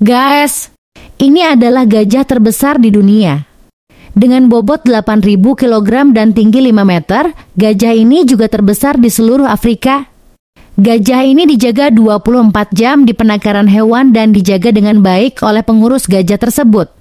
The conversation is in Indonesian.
Guys, ini adalah gajah terbesar di dunia. Dengan bobot 8.000 kg dan tinggi 5 meter, gajah ini juga terbesar di seluruh Afrika. Gajah ini dijaga 24 jam di penangkaran hewan dan dijaga dengan baik oleh pengurus gajah tersebut.